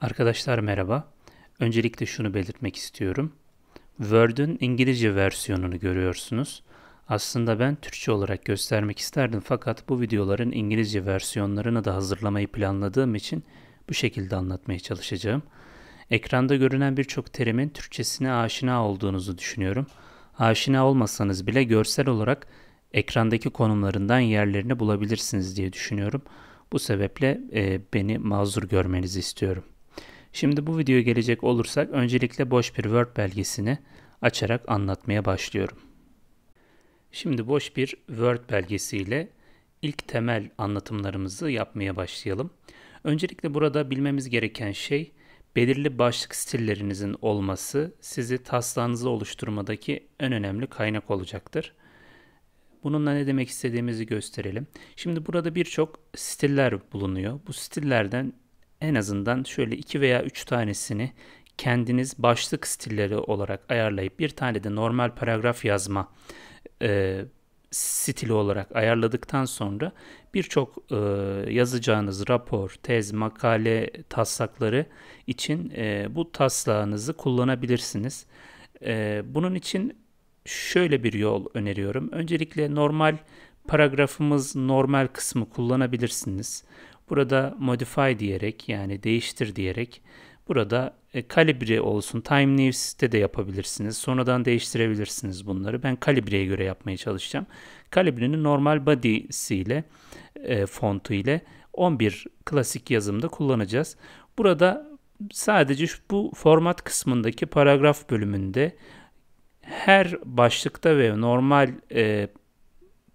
Arkadaşlar merhaba. Öncelikle şunu belirtmek istiyorum. Word'ün İngilizce versiyonunu görüyorsunuz. Aslında ben Türkçe olarak göstermek isterdim fakat bu videoların İngilizce versiyonlarını da hazırlamayı planladığım için bu şekilde anlatmaya çalışacağım. Ekranda görünen birçok terimin Türkçesine aşina olduğunuzu düşünüyorum. Aşina olmasanız bile görsel olarak ekrandaki konumlarından yerlerini bulabilirsiniz diye düşünüyorum. Bu sebeple beni mazur görmenizi istiyorum. Şimdi bu videoya gelecek olursak öncelikle boş bir Word belgesini açarak anlatmaya başlıyorum. Şimdi boş bir Word belgesiyle ilk temel anlatımlarımızı yapmaya başlayalım. Öncelikle burada bilmemiz gereken şey belirli başlık stillerinizin olması sizi taslağınızı oluşturmadaki en önemli kaynak olacaktır. Bununla ne demek istediğimizi gösterelim. Şimdi burada birçok stiller bulunuyor. Bu stillerden en azından şöyle 2 veya 3 tanesini kendiniz başlık stilleri olarak ayarlayıp bir tane de normal paragraf yazma e, stili olarak ayarladıktan sonra birçok e, yazacağınız rapor, tez, makale taslakları için e, bu taslağınızı kullanabilirsiniz. E, bunun için şöyle bir yol öneriyorum. Öncelikle normal paragrafımız normal kısmı kullanabilirsiniz. Burada modify diyerek yani değiştir diyerek burada e, kalibre olsun. Time News'te de yapabilirsiniz. Sonradan değiştirebilirsiniz bunları. Ben kalibreye göre yapmaya çalışacağım. Kalibrenin normal body'siyle e, fontu ile 11 klasik yazımda kullanacağız. Burada sadece bu format kısmındaki paragraf bölümünde her başlıkta ve normal e,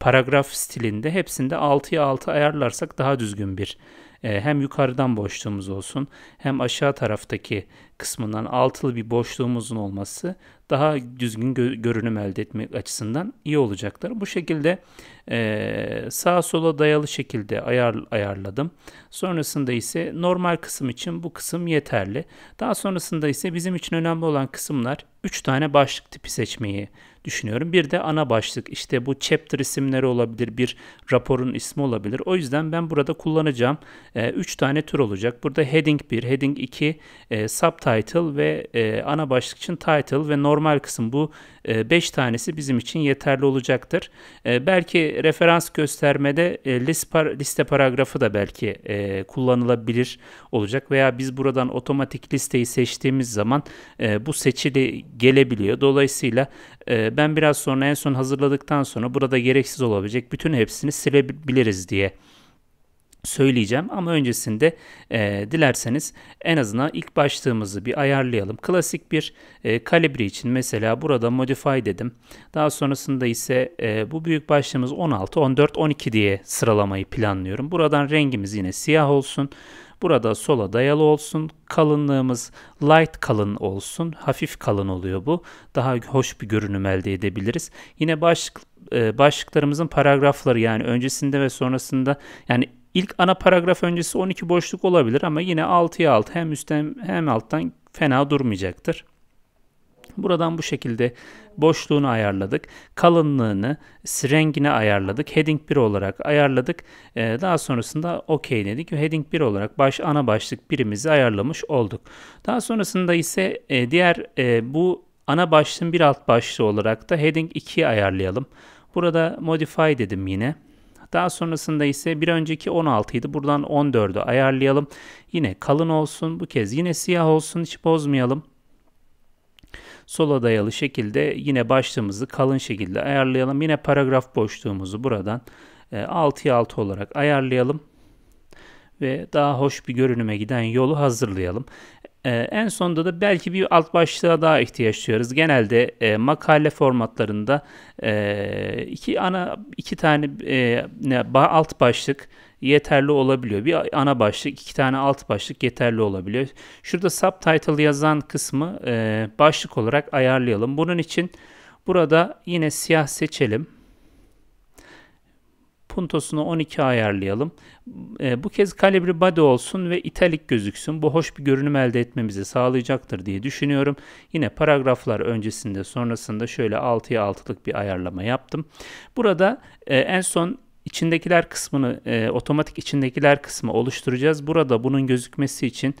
paragraf stilinde hepsinde 6'ya 6 ayarlarsak daha düzgün bir e, hem yukarıdan boşluğumuz olsun hem aşağı taraftaki kısmından altılı bir boşluğumuzun olması daha düzgün gö görünüm elde etmek açısından iyi olacaktır. Bu şekilde e, sağa sola dayalı şekilde ayar ayarladım. Sonrasında ise normal kısım için bu kısım yeterli. Daha sonrasında ise bizim için önemli olan kısımlar 3 tane başlık tipi seçmeyi düşünüyorum. Bir de ana başlık işte bu chapter isimleri olabilir, bir raporun ismi olabilir. O yüzden ben burada kullanacağım 3 e, tane tür olacak. Burada heading 1, heading 2, e, subtitle ve e, ana başlık için title ve normal normal kısım bu 5 e, tanesi bizim için yeterli olacaktır. E, belki referans göstermede e, liste paragrafı da belki kullanılabilir olacak veya biz buradan otomatik listeyi seçtiğimiz zaman bu seçili gelebiliyor. Dolayısıyla ben biraz sonra en son hazırladıktan sonra burada gereksiz olabilecek bütün hepsini silebiliriz diye söyleyeceğim ama öncesinde e, dilerseniz en azından ilk başlığımızı bir ayarlayalım. Klasik bir e, kalibre için mesela burada modify dedim. Daha sonrasında ise e, bu büyük başlığımız 16, 14, 12 diye sıralamayı planlıyorum. Buradan rengimiz yine siyah olsun. Burada sola dayalı olsun. Kalınlığımız light kalın olsun. Hafif kalın oluyor bu. Daha hoş bir görünüm elde edebiliriz. Yine başlık e, başlıklarımızın paragrafları yani öncesinde ve sonrasında yani İlk ana paragraf öncesi 12 boşluk olabilir ama yine 6'ya 6 hem üstten hem alttan fena durmayacaktır. Buradan bu şekilde boşluğunu ayarladık. Kalınlığını, rengini ayarladık. Heading 1 olarak ayarladık. Ee, daha sonrasında OK dedik. Heading 1 olarak baş ana başlık birimizi ayarlamış olduk. Daha sonrasında ise e, diğer e, bu ana başlığın bir alt başlığı olarak da Heading 2'yi ayarlayalım. Burada Modify dedim yine. Daha sonrasında ise bir önceki 16 idi. Buradan 14'ü ayarlayalım. Yine kalın olsun. Bu kez yine siyah olsun. Hiç bozmayalım sola dayalı şekilde yine başlığımızı kalın şekilde ayarlayalım. Yine paragraf boşluğumuzu buradan 6'ya e, 6 olarak ayarlayalım ve daha hoş bir görünüme giden yolu hazırlayalım. Ee, en sonunda da belki bir alt başlığa daha ihtiyaç duyuyoruz. Genelde e, makale formatlarında e, iki ana iki tane e, ne, alt başlık yeterli olabiliyor. Bir ana başlık, iki tane alt başlık yeterli olabiliyor. Şurada subtitle yazan kısmı e, başlık olarak ayarlayalım. Bunun için burada yine siyah seçelim puntosunu 12 ayarlayalım. E, bu kez kalibri body olsun ve italik gözüksün. Bu hoş bir görünüm elde etmemizi sağlayacaktır diye düşünüyorum. Yine paragraflar öncesinde sonrasında şöyle 6'ya 6'lık bir ayarlama yaptım. Burada e, en son içindekiler kısmını e, otomatik içindekiler kısmı oluşturacağız. Burada bunun gözükmesi için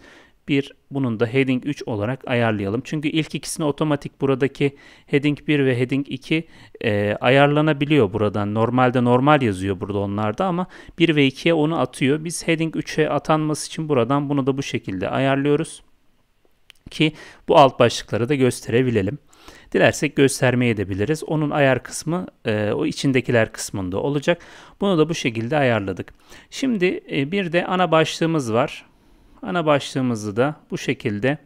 1 bunun da heading 3 olarak ayarlayalım. Çünkü ilk ikisini otomatik buradaki heading 1 ve heading 2 e, ayarlanabiliyor buradan. Normalde normal yazıyor burada onlarda ama 1 ve 2'ye onu atıyor. Biz heading 3'e atanması için buradan bunu da bu şekilde ayarlıyoruz. Ki bu alt başlıkları da gösterebilelim. Dilersek göstermeye edebiliriz. Onun ayar kısmı e, o içindekiler kısmında olacak. Bunu da bu şekilde ayarladık. Şimdi e, bir de ana başlığımız var. Ana başlığımızı da bu şekilde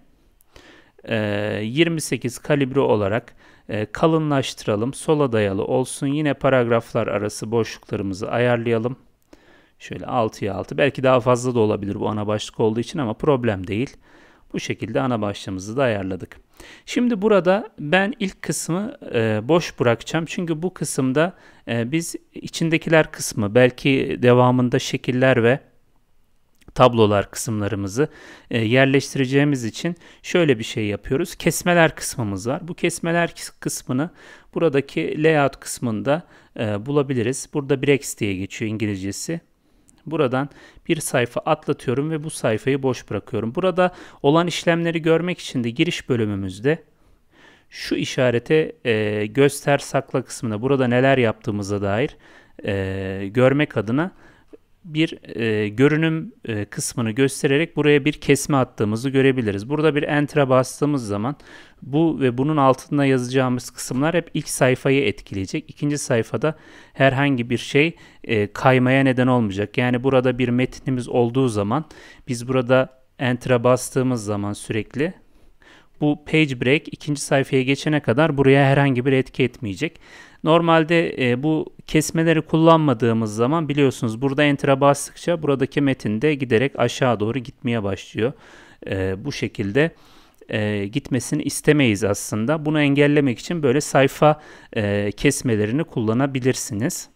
28 e, kalibre olarak e, kalınlaştıralım. Sola dayalı olsun. Yine paragraflar arası boşluklarımızı ayarlayalım. Şöyle 6'ya 6. Belki daha fazla da olabilir bu ana başlık olduğu için ama problem değil. Bu şekilde ana başlığımızı da ayarladık. Şimdi burada ben ilk kısmı e, boş bırakacağım. Çünkü bu kısımda biz içindekiler kısmı belki devamında şekiller ve tablolar kısımlarımızı e, yerleştireceğimiz için şöyle bir şey yapıyoruz. Kesmeler kısmımız var. Bu kesmeler kısmını buradaki layout kısmında e, bulabiliriz. Burada breaks diye geçiyor İngilizcesi. Buradan bir sayfa atlatıyorum ve bu sayfayı boş bırakıyorum. Burada olan işlemleri görmek için de giriş bölümümüzde şu işarete e, göster sakla kısmında burada neler yaptığımıza dair e, görmek adına bir e, görünüm e, kısmını göstererek buraya bir kesme attığımızı görebiliriz. Burada bir enter'a bastığımız zaman bu ve bunun altında yazacağımız kısımlar hep ilk sayfayı etkileyecek. İkinci sayfada herhangi bir şey e, kaymaya neden olmayacak. Yani burada bir metnimiz olduğu zaman biz burada enter'a bastığımız zaman sürekli bu page break ikinci sayfaya geçene kadar buraya herhangi bir etki etmeyecek. Normalde e, bu kesmeleri kullanmadığımız zaman biliyorsunuz burada enter'a bastıkça buradaki metin de giderek aşağı doğru gitmeye başlıyor. E, bu şekilde e, gitmesini istemeyiz aslında. Bunu engellemek için böyle sayfa e, kesmelerini kullanabilirsiniz.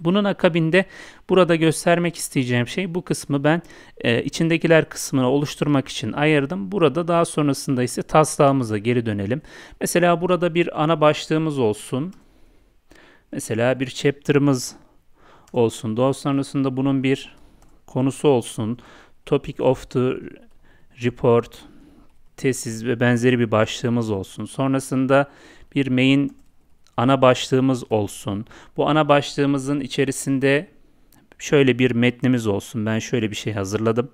Bunun akabinde burada göstermek isteyeceğim şey bu kısmı ben e, içindekiler kısmını oluşturmak için ayırdım. Burada daha sonrasında ise taslağımıza geri dönelim. Mesela burada bir ana başlığımız olsun. Mesela bir chapter'ımız olsun. Daha sonrasında bunun bir konusu olsun. Topic of the report, tesis ve benzeri bir başlığımız olsun. Sonrasında bir main ana başlığımız olsun. Bu ana başlığımızın içerisinde şöyle bir metnimiz olsun. Ben şöyle bir şey hazırladım.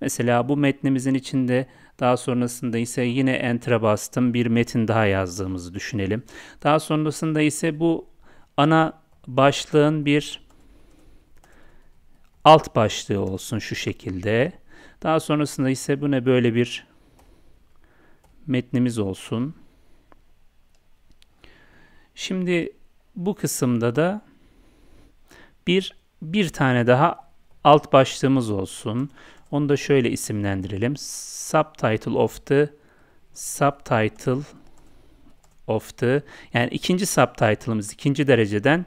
Mesela bu metnimizin içinde daha sonrasında ise yine enter'a bastım. Bir metin daha yazdığımızı düşünelim. Daha sonrasında ise bu ana başlığın bir alt başlığı olsun şu şekilde. Daha sonrasında ise bu ne böyle bir metnimiz olsun. Şimdi bu kısımda da bir bir tane daha alt başlığımız olsun. Onu da şöyle isimlendirelim. Subtitle of the subtitle of the yani ikinci subtitle'ımız ikinci dereceden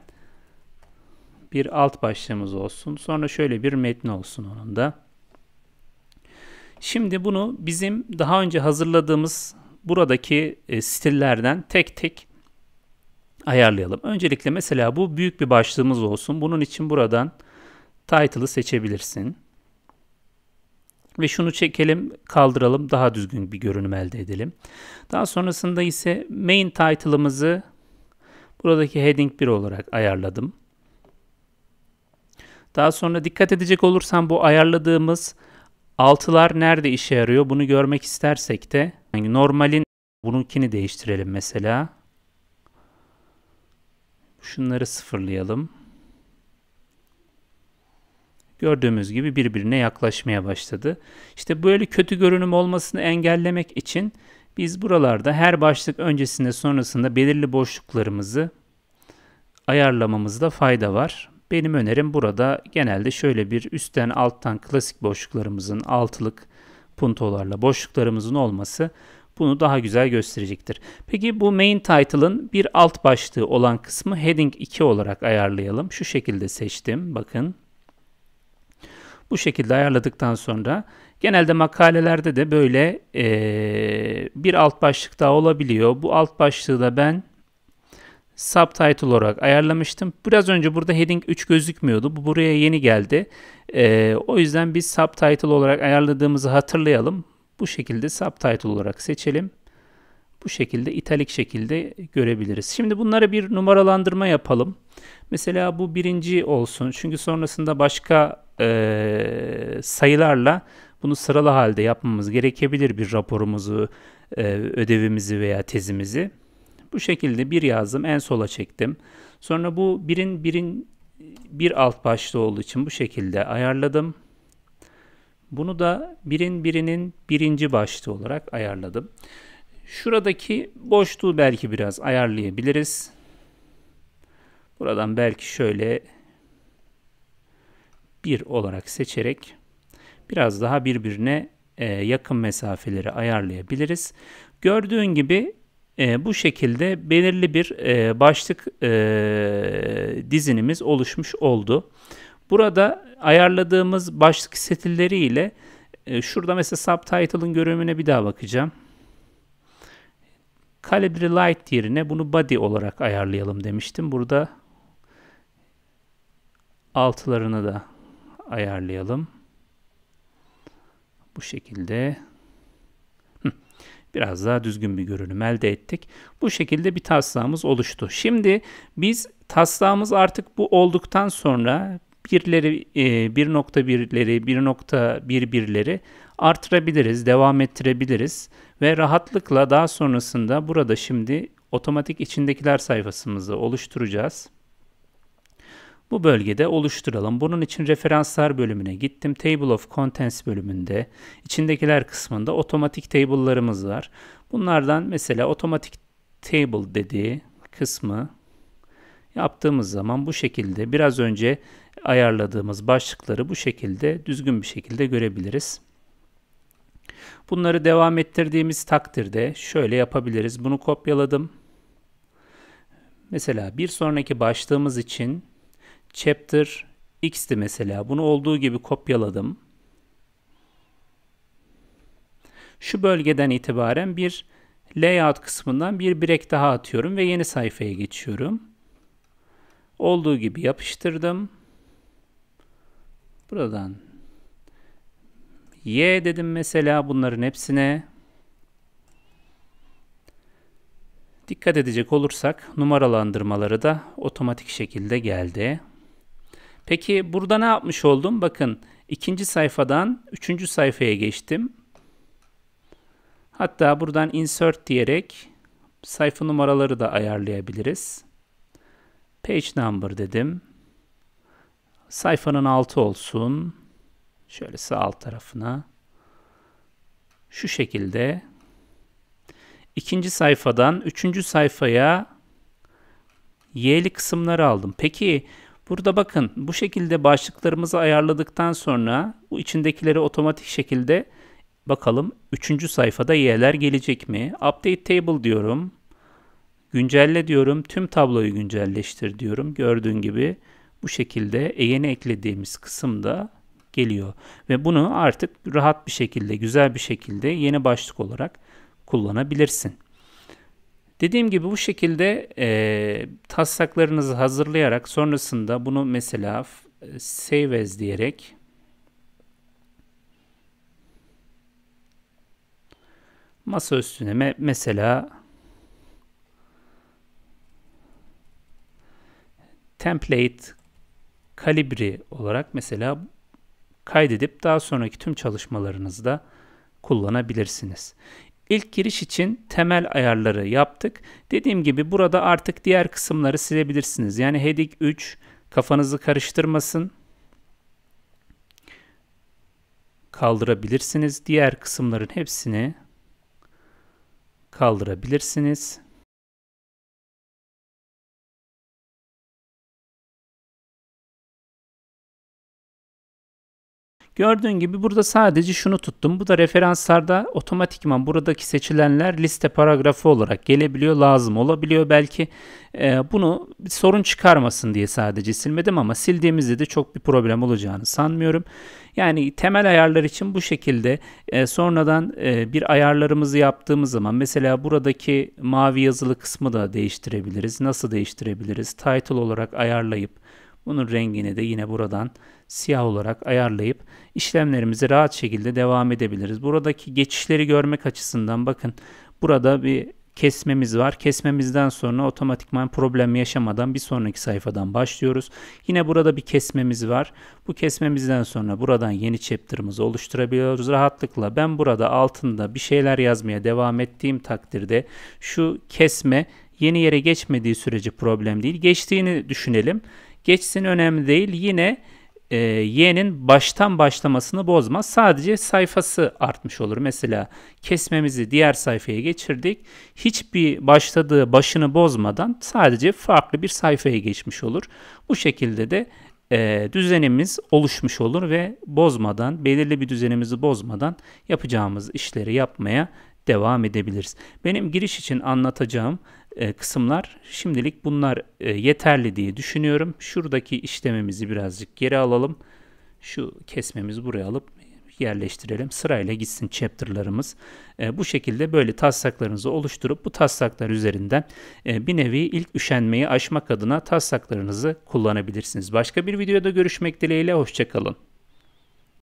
bir alt başlığımız olsun. Sonra şöyle bir metni olsun onun da. Şimdi bunu bizim daha önce hazırladığımız buradaki e, stillerden tek tek ayarlayalım. Öncelikle mesela bu büyük bir başlığımız olsun. Bunun için buradan title'ı seçebilirsin. Ve şunu çekelim, kaldıralım, daha düzgün bir görünüm elde edelim. Daha sonrasında ise main title'ımızı buradaki heading 1 olarak ayarladım. Daha sonra dikkat edecek olursam bu ayarladığımız altılar nerede işe yarıyor bunu görmek istersek de yani normalin bununkini değiştirelim mesela. Şunları sıfırlayalım. Gördüğümüz gibi birbirine yaklaşmaya başladı. İşte böyle kötü görünüm olmasını engellemek için biz buralarda her başlık öncesinde sonrasında belirli boşluklarımızı ayarlamamızda fayda var. Benim önerim burada genelde şöyle bir üstten alttan klasik boşluklarımızın altılık puntolarla boşluklarımızın olması bunu daha güzel gösterecektir. Peki bu main title'ın bir alt başlığı olan kısmı heading 2 olarak ayarlayalım. Şu şekilde seçtim. Bakın. Bu şekilde ayarladıktan sonra genelde makalelerde de böyle ee, bir alt başlık daha olabiliyor. Bu alt başlığı da ben subtitle olarak ayarlamıştım. Biraz önce burada heading 3 gözükmüyordu. Bu buraya yeni geldi. Ee, o yüzden biz subtitle olarak ayarladığımızı hatırlayalım. Bu şekilde subtitle olarak seçelim. Bu şekilde italik şekilde görebiliriz. Şimdi bunlara bir numaralandırma yapalım. Mesela bu birinci olsun. Çünkü sonrasında başka e, sayılarla bunu sıralı halde yapmamız gerekebilir bir raporumuzu, e, ödevimizi veya tezimizi. Bu şekilde bir yazdım, en sola çektim. Sonra bu birin birin bir alt başta olduğu için bu şekilde ayarladım. Bunu da birin birinin birinci başlığı olarak ayarladım. Şuradaki boşluğu belki biraz ayarlayabiliriz. Buradan belki şöyle bir olarak seçerek biraz daha birbirine e, yakın mesafeleri ayarlayabiliriz. Gördüğün gibi e, bu şekilde belirli bir e, başlık e, dizinimiz oluşmuş oldu. Burada ayarladığımız başlık setilleri ile e, şurada mesela subtitle'ın görünümüne bir daha bakacağım. Calibri Light yerine bunu body olarak ayarlayalım demiştim. Burada altlarını da ayarlayalım. Bu şekilde biraz daha düzgün bir görünüm elde ettik. Bu şekilde bir taslağımız oluştu. Şimdi biz taslağımız artık bu olduktan sonra birleri 1.1'leri e, 1.11'leri artırabiliriz, devam ettirebiliriz ve rahatlıkla daha sonrasında burada şimdi otomatik içindekiler sayfasımızı oluşturacağız. Bu bölgede oluşturalım. Bunun için referanslar bölümüne gittim. Table of Contents bölümünde içindekiler kısmında otomatik table'larımız var. Bunlardan mesela otomatik table dediği kısmı yaptığımız zaman bu şekilde biraz önce ayarladığımız başlıkları bu şekilde düzgün bir şekilde görebiliriz. Bunları devam ettirdiğimiz takdirde şöyle yapabiliriz. Bunu kopyaladım. Mesela bir sonraki başlığımız için chapter x'ti mesela. Bunu olduğu gibi kopyaladım. Şu bölgeden itibaren bir layout kısmından bir break daha atıyorum ve yeni sayfaya geçiyorum olduğu gibi yapıştırdım. Buradan Y dedim mesela bunların hepsine. Dikkat edecek olursak numaralandırmaları da otomatik şekilde geldi. Peki burada ne yapmış oldum? Bakın ikinci sayfadan üçüncü sayfaya geçtim. Hatta buradan insert diyerek sayfa numaraları da ayarlayabiliriz. Page number dedim. Sayfanın altı olsun. Şöyle sağ alt tarafına. Şu şekilde. İkinci sayfadan üçüncü sayfaya y'li kısımları aldım. Peki burada bakın bu şekilde başlıklarımızı ayarladıktan sonra bu içindekileri otomatik şekilde bakalım üçüncü sayfada y'ler gelecek mi? Update table diyorum. Güncelle diyorum. Tüm tabloyu güncelleştir diyorum. Gördüğün gibi bu şekilde yeni eklediğimiz kısımda geliyor. Ve bunu artık rahat bir şekilde, güzel bir şekilde yeni başlık olarak kullanabilirsin. Dediğim gibi bu şekilde e, taslaklarınızı hazırlayarak sonrasında bunu mesela e, save as diyerek masa üstüne mesela template kalibri olarak mesela kaydedip daha sonraki tüm çalışmalarınızda kullanabilirsiniz. İlk giriş için temel ayarları yaptık. Dediğim gibi burada artık diğer kısımları silebilirsiniz. Yani heading 3 kafanızı karıştırmasın. Kaldırabilirsiniz. Diğer kısımların hepsini kaldırabilirsiniz. Gördüğün gibi burada sadece şunu tuttum. Bu da referanslarda otomatikman buradaki seçilenler liste paragrafı olarak gelebiliyor, lazım olabiliyor belki. E, bunu bir sorun çıkarmasın diye sadece silmedim ama sildiğimizde de çok bir problem olacağını sanmıyorum. Yani temel ayarlar için bu şekilde e, sonradan e, bir ayarlarımızı yaptığımız zaman mesela buradaki mavi yazılı kısmı da değiştirebiliriz. Nasıl değiştirebiliriz? Title olarak ayarlayıp bunun rengini de yine buradan siyah olarak ayarlayıp işlemlerimizi rahat şekilde devam edebiliriz. Buradaki geçişleri görmek açısından bakın burada bir kesmemiz var. Kesmemizden sonra otomatikman problem yaşamadan bir sonraki sayfadan başlıyoruz. Yine burada bir kesmemiz var. Bu kesmemizden sonra buradan yeni chapter'ımızı oluşturabiliyoruz rahatlıkla. Ben burada altında bir şeyler yazmaya devam ettiğim takdirde şu kesme yeni yere geçmediği sürece problem değil. Geçtiğini düşünelim geçsin önemli değil. Yine e, y'nin baştan başlamasını bozmaz. Sadece sayfası artmış olur. Mesela kesmemizi diğer sayfaya geçirdik. Hiçbir başladığı başını bozmadan sadece farklı bir sayfaya geçmiş olur. Bu şekilde de e, düzenimiz oluşmuş olur ve bozmadan, belirli bir düzenimizi bozmadan yapacağımız işleri yapmaya devam edebiliriz. Benim giriş için anlatacağım e, kısımlar. Şimdilik bunlar e, yeterli diye düşünüyorum. Şuradaki işlemimizi birazcık geri alalım. Şu kesmemizi buraya alıp yerleştirelim. Sırayla gitsin chapter'larımız. E, bu şekilde böyle taslaklarınızı oluşturup bu taslaklar üzerinden e, bir nevi ilk üşenmeyi aşmak adına taslaklarınızı kullanabilirsiniz. Başka bir videoda görüşmek dileğiyle. Hoşçakalın.